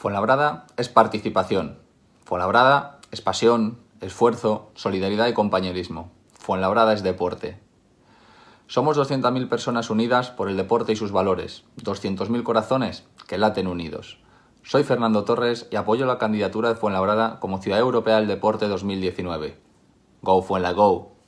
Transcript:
Fuenlabrada es participación. Fuenlabrada es pasión, esfuerzo, solidaridad y compañerismo. Fuenlabrada es deporte. Somos 200.000 personas unidas por el deporte y sus valores, 200.000 corazones que laten unidos. Soy Fernando Torres y apoyo la candidatura de Fuenlabrada como Ciudad Europea del Deporte 2019. Go Fuenla Go.